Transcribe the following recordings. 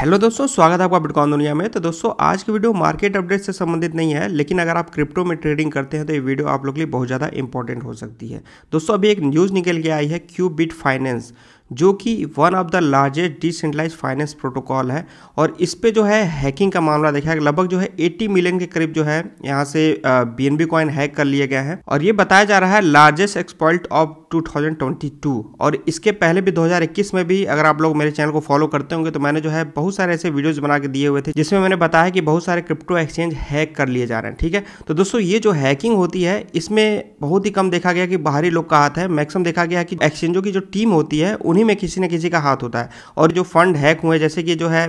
hello दोस्तों स्वागत है आपका बिटकॉइन दुनिया में तो दोस्तों आज की वीडियो मार्केट अपडेट से संबंधित नहीं है लेकिन अगर आप क्रिप्टो में ट्रेडिंग करते हैं तो ये वीडियो आप लोग के लिए बहुत ज़्यादा इंपॉर्टेंट हो सकती है दोस्तों अभी एक न्यूज़ निकल के आई है क्यूबिट फाइनेंस जो कि one of the largest decentralize finance protocol है और इस पर जो है हैकिंग का मामला देखा है लगभग जो है 80 मिलियन के करीब जो है यहाँ से बी एन कॉइन हैक कर लिए गए हैं और ये बताया जा रहा है लार्जेस्ट एक्सपॉल्ट ऑफ 2022 और इसके पहले भी 2021 में भी अगर आप लोग मेरे चैनल को फॉलो करते होंगे तो मैंने जो है बहुत सारे ऐसे वीडियोज बना के दिए हुए थे जिसमें मैंने बताया कि बहुत सारे क्रिप्टो एक्सचेंज हैक कर लिए जा रहे हैं ठीक है तो दोस्तों ये जो हैकिंग होती है इसमें बहुत ही कम देखा गया कि बाहरी लोग का हाथ है मैक्सिमम देखा गया कि एक्सचेंजों की जो टीम होती है उन्हें उन्हीं में किसी न किसी का हाथ होता है और जो फंड हैक हुए जैसे कि जो है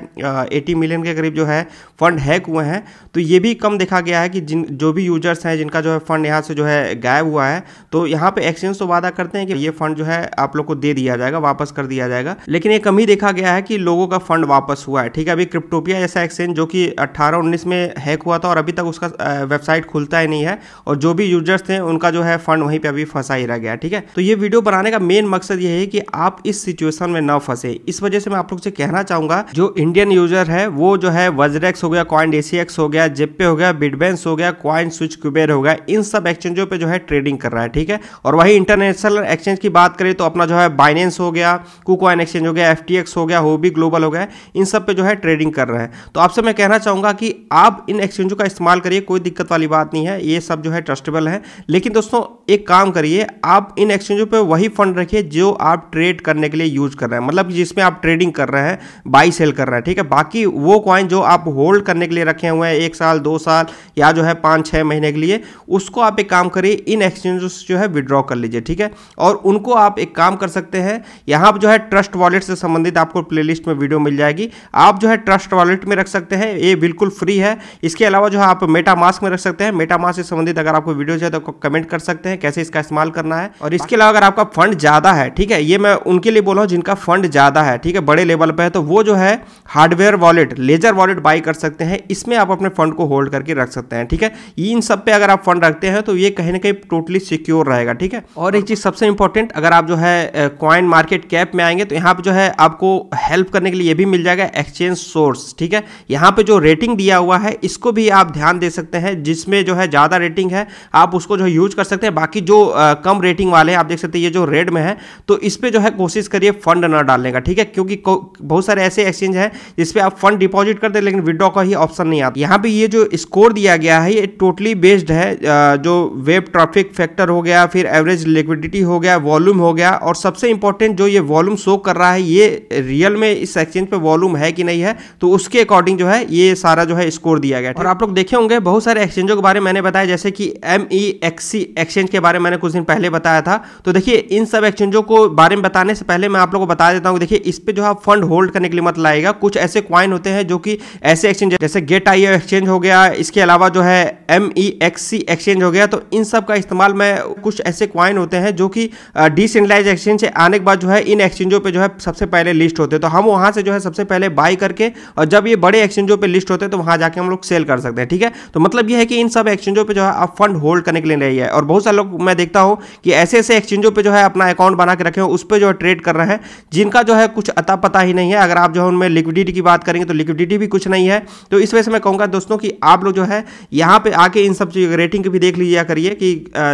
एटी मिलियन के करीब जो है फंड हैक हुए हैं तो ये भी कम देखा गया है कि जिन जो भी यूजर्स हैं जिनका जो है फंड यहाँ से जो है गायब हुआ है तो यहाँ पे एक्सचेंज तो वादा करते हैं कि ये फंड जो है आप लोग को दे दिया जाएगा वापस कर दिया जाएगा लेकिन ये कम देखा गया है कि लोगों का फंड वापस हुआ है ठीक है अभी क्रिप्टोपिया जैसा एक्सचेंज जो कि अट्ठारह उन्नीस में हैक हुआ था और अभी तक उसका वेबसाइट खुलता ही नहीं है और जो भी यूजर्स थे उनका जो है फंड वहीं पर अभी फंसा ही रह गया ठीक है तो ये वीडियो बनाने का मेन मकसद ये है कि आप इस सिचुएशन में ना फंसे इस वजह से मैं आप लोग से कहना चाहूंगा जो इंडियन यूजर है वो जो है वजरेक्स हो गया क्वाइन एसीएक्स हो गया जेपे हो गया बिटबेंस हो गया क्वाइन स्विच क्यूबेर हो गया इन सब एक्सचेंजों पर जो है ट्रेडिंग कर रहा है ठीक है और वही इंटरनेशनल एक्सचेंज की बात करें तो अपना जो है बाइनेंस हो गया कुकवाइन एक्सचेंज हो गया एफ हो गया हो भी ग्लोबल हो गया इन सब पे जो है ट्रेडिंग कर रहा है तो आपसे मैं कहना चाहूंगा कि आप इन एक्सचेंजों का इस्तेमाल करिए कोई दिक्कत वाली बात नहीं है ये सब जो है ट्रस्टेबल है लेकिन दोस्तों एक काम करिए आप इन एक्सचेंजों पे वही फंड रखिए जो आप ट्रेड करने के लिए यूज कर रहे हैं मतलब जिसमें आप ट्रेडिंग कर रहे हैं बाई सेल कर रहे हैं ठीक है बाकी वो कॉइन जो आप होल्ड करने के लिए रखे हुए हैं एक साल दो साल या जो है पाँच छः महीने के लिए उसको आप एक काम करिए इन एक्सचेंजेस जो है विड्रॉ कर लीजिए ठीक है और उनको आप एक काम कर सकते हैं यहाँ जो है ट्रस्ट वॉलेट से संबंधित आपको प्ले में वीडियो मिल जाएगी आप जो है ट्रस्ट वॉलेट में रख सकते हैं ये बिल्कुल फ्री है इसके अलावा जो है आप मेटा मास्क में रख सकते हैं मेटा मास्क से संबंधित अगर आपको वीडियो चाहिए तो कमेंट कर सकते हैं कैसे इसका इस्तेमाल करना है और इसके अलावा अगर आपका फंड ज़्यादा है ठीक है ये मैं उनके लिए बोल रहा हूँ जिनका फंड ज़्यादा है ठीक है बड़े लेवल पर है तो वो जो है hardware wallet Ledger wallet buy कर सकते हैं इसमें आप अपने फंड को होल्ड करके रख सकते हैं ठीक है इन सब पे अगर आप फंड रखते हैं तो ये कहीं ना कहीं टोटली सिक्योर रहेगा ठीक है और एक चीज़ सबसे इंपॉर्टेंट अगर आप जो है कॉइन मार्केट कैप में आएंगे तो यहाँ पर जो है आपको हेल्प करने के लिए ये भी मिल जाएगा एक्सचेंज सोर्स ठीक है यहाँ पर जो रेटिंग दिया हुआ है इसको भी आप ध्यान दे सकते हैं जिसमें जो है ज़्यादा रेटिंग है आप उसको जो है यूज कर सकते हैं बाकी जो कम रेटिंग वाले हैं आप देख सकते हैं ये जो रेड में है तो इस पर जो है कोशिश कोशिश करिए फंड ना डालने का ठीक है क्योंकि बहुत सारे ऐसे एक्सचेंज है जिसपे आप फंड डिपॉजिट करते हैं लेकिन विड्रॉ का ही ऑप्शन नहीं आता यहाँ पे ये जो स्कोर दिया गया है ये टोटली बेस्ड है जो वेब ट्रैफिक फैक्टर हो गया फिर एवरेज लिक्विडिटी हो गया वॉल्यूम हो गया और सबसे इंपॉर्टेंट जो ये वॉल्यूम शो कर रहा है ये रियल में इस एक्सचेंज पे वॉल्यूम है कि नहीं है तो उसके अकॉर्डिंग जो है ये सारा जो है स्कोर दिया गया और आप लोग देखे होंगे बहुत सारे एक्सचेंजों के बारे में मैंने बताया जैसे कि एम ई एक्सचेंज के बारे में मैंने कुछ दिन पहले बताया था तो देखिए इन सब एक्सचेंजों को बारे में बताने से पहले मैं आप लोगों को बता देता हूँ देखिए इस पे जो है हाँ फंड होल्ड करने के लिए मत लाएगा कुछ ऐसे क्वाइन होते हैं जो कि ऐसे एक्सचेंज जैसे गेट आई एक्सचेंज हो गया इसके अलावा जो है M E X C exchange हो गया तो इन सब का इस्तेमाल मैं कुछ ऐसे क्वाइन होते हैं जो कि डिसेंट्रलाइज एक्सचेंज से आने के बाद जो है इन एक्सचेंजों पर जो है सबसे पहले लिस्ट होते हैं तो हम वहाँ से जो है सबसे पहले बाई करके और जब ये बड़े एक्सचेंजों पर लिस्ट होते हैं तो वहाँ जाके हम लोग सेल कर सकते हैं ठीक है तो मतलब ये है कि इन सब एक्सचेंजों पर जो है आप फंड होल्ड करने के लिए नहीं है और बहुत सारे लोग मैं देखता हूँ कि ऐसे ऐसे एक्सचेंजों पर जो है अपना अकाउंट बना के रखे हो उस पर जो है ट्रेड ट्रेड कर रहे हैं जिनका जो है कुछ अता पता ही नहीं है अगर आप जो है उनमें लिक्विडिटी की बात करेंगे तो लिक्विडिटी भी कुछ नहीं है तो इस वजह से मैं कहूँगा दोस्तों कि आप लोग जो है यहाँ पे आके इन सब चीज़ रेटिंग भी देख लीजिए करिए कि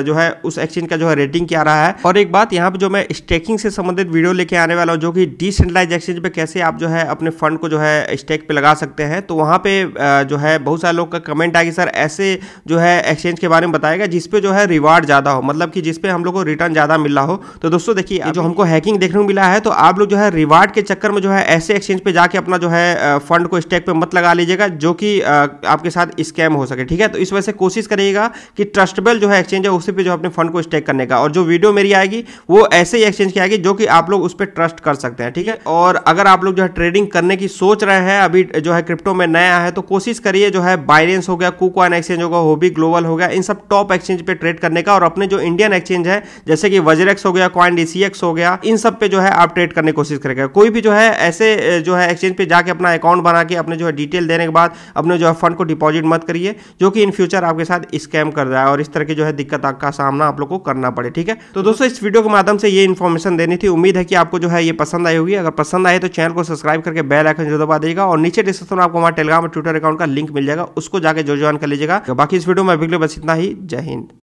जो है उस एक्सचेंज का जो है रेटिंग क्या रहा है और एक बात यहाँ पर जो मैं स्टेकिंग से संबंधित वीडियो लेके आने वाला हूँ जो कि डिसेंट्रलाइज एक्सचेंज पर कैसे आप जो है अपने फंड को जो है स्टेक पर लगा सकते हैं तो वहाँ पर जो है बहुत सारे लोग का कमेंट आएगी सर ऐसे जो है एक्सचेंज के बारे में बताएगा जिसपे जो है रिवार्ड ज़्यादा हो मतलब कि जिसपे हम लोग को रिटर्न ज़्यादा मिल रहा हो तो दोस्तों देखिए जो हमको हैकिंग देखने देखने को मिला है तो आप लोग जो है रिवार्ड के चक्कर में जो है ऐसे एक्सचेंज पे जाके अपना जो है फंड को स्टेक पे मत लगा लीजिएगा जो कि आपके साथ स्कैम हो सके ठीक है तो इस वजह से कोशिश करिएगा कि ट्रस्टेबल जो है एक्सचेंज है उसी पर जो अपने फंड को स्टेक करने का और जो वीडियो मेरी आएगी वो ऐसे ही एक्सचेंज की आएगी जो कि आप लोग उस पर ट्रस्ट कर सकते हैं ठीक है और अगर आप लोग जो है ट्रेडिंग करने की सोच रहे हैं अभी जो है क्रिप्टो में नया है तो कोशिश करिए जो है बाइनेंस हो गया कुकॉन एक्सचेंज होगा होबी ग्लोबल हो गया इन सब टॉप एक्सचेंज पे ट्रेड करने का और अपने जो इंडियन एक्सचेंज है जैसे कि वजरेक्स हो गया क्वाइन डीसीएक्स हो गया इन सब पे पे जो है आप ट्रेड करने की कोशिश करेगा कोई भी जो है ऐसे जो है एक्सचेंज पे जाके अपना अकाउंट बना के अपने जो है डिटेल देने के बाद अपने जो है फंड को डिपॉजिट मत करिए जो कि इन फ्यूचर आपके साथ स्कैम कर रहा है और इस तरह की जो है दिक्कत का सामना आप लोग को करना पड़े ठीक है तो दोस्तों इस वीडियो के माध्यम से ये इन्फॉर्मेशन देनी थी उम्मीद है कि आपको जो है ये पसंद आई होगी अगर पसंद आए तो चैनल को सब्सक्राइब करके बेल आइकन जो दबा देगा और नीचे डिस्क्रिप्शन में आपको हमारे टेलीग्राम और ट्विटर अकाउंट का लिंक मिल जाएगा उसको जाकर जो ज्वाइन कर लीजिएगा बाकी इस वीडियो में अभी बस इतना ही जय हिंद